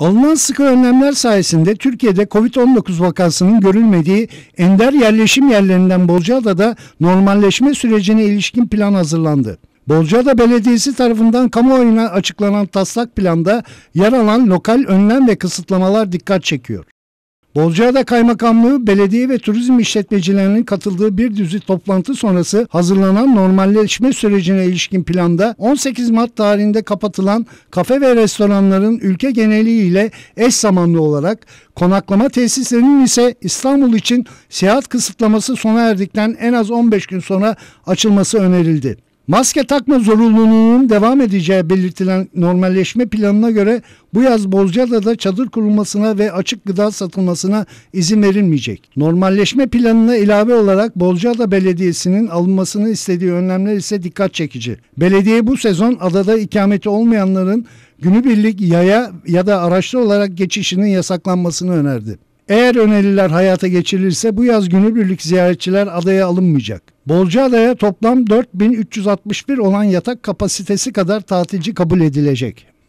Alınan sıkı önlemler sayesinde Türkiye'de Covid-19 vakasının görülmediği ender yerleşim yerlerinden Bolcaada'da normalleşme sürecine ilişkin plan hazırlandı. Bolcaada Belediyesi tarafından kamuoyuna açıklanan taslak planda yer alan lokal önlem ve kısıtlamalar dikkat çekiyor. Bozcaada Kaymakamlığı Belediye ve Turizm işletmecilerinin katıldığı bir düzü toplantı sonrası hazırlanan normalleşme sürecine ilişkin planda 18 Mart tarihinde kapatılan kafe ve restoranların ülke geneliyle eş zamanlı olarak konaklama tesislerinin ise İstanbul için seyahat kısıtlaması sona erdikten en az 15 gün sonra açılması önerildi. Maske takma zorunluluğunun devam edeceği belirtilen normalleşme planına göre bu yaz Bozcaada'da çadır kurulmasına ve açık gıda satılmasına izin verilmeyecek. Normalleşme planına ilave olarak Bozcaada Belediyesi'nin alınmasını istediği önlemler ise dikkat çekici. Belediye bu sezon adada ikameti olmayanların günübirlik yaya ya da araçlı olarak geçişinin yasaklanmasını önerdi. Eğer öneriler hayata geçirilirse bu yaz günübirlik ziyaretçiler adaya alınmayacak. Bolcaada'ya toplam 4361 olan yatak kapasitesi kadar tatilci kabul edilecek.